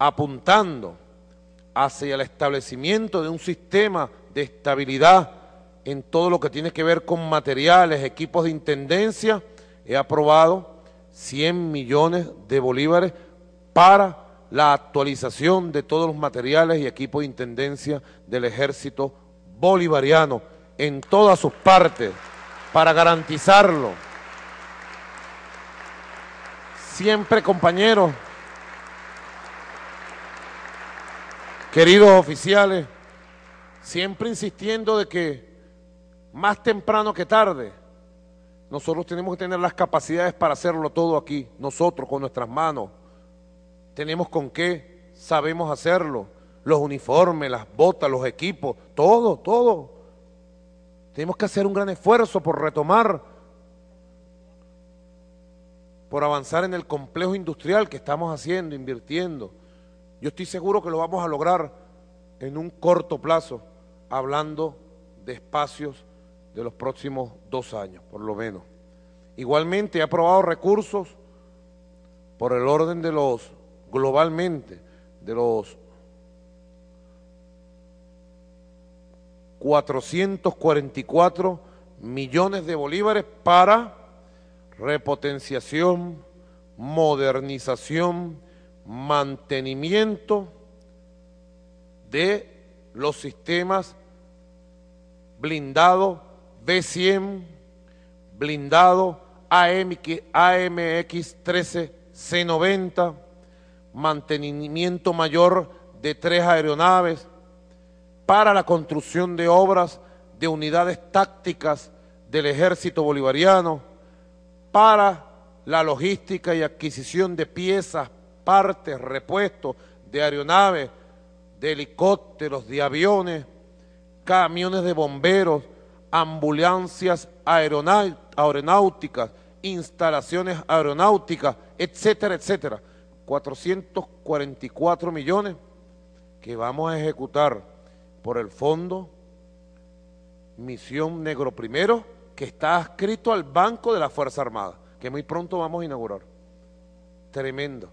apuntando hacia el establecimiento de un sistema de estabilidad en todo lo que tiene que ver con materiales, equipos de intendencia, he aprobado 100 millones de bolívares para la actualización de todos los materiales y equipos de intendencia del ejército bolivariano en todas sus partes para garantizarlo. Siempre, compañeros, queridos oficiales, siempre insistiendo de que más temprano que tarde, nosotros tenemos que tener las capacidades para hacerlo todo aquí, nosotros con nuestras manos. Tenemos con qué, sabemos hacerlo. Los uniformes, las botas, los equipos, todo, todo. Tenemos que hacer un gran esfuerzo por retomar, por avanzar en el complejo industrial que estamos haciendo, invirtiendo. Yo estoy seguro que lo vamos a lograr en un corto plazo, hablando de espacios de los próximos dos años, por lo menos. Igualmente, he aprobado recursos por el orden de los, globalmente, de los 444 millones de bolívares para repotenciación, modernización, mantenimiento de los sistemas blindado B100, blindado AMX-13 C-90, mantenimiento mayor de tres aeronaves, para la construcción de obras de unidades tácticas del ejército bolivariano, para la logística y adquisición de piezas partes, repuestos de aeronaves, de helicópteros, de aviones, camiones de bomberos, ambulancias aeronáuticas, instalaciones aeronáuticas, etcétera, etcétera. 444 millones que vamos a ejecutar por el fondo Misión Negro Primero, que está adscrito al Banco de la Fuerza Armada, que muy pronto vamos a inaugurar. Tremendo.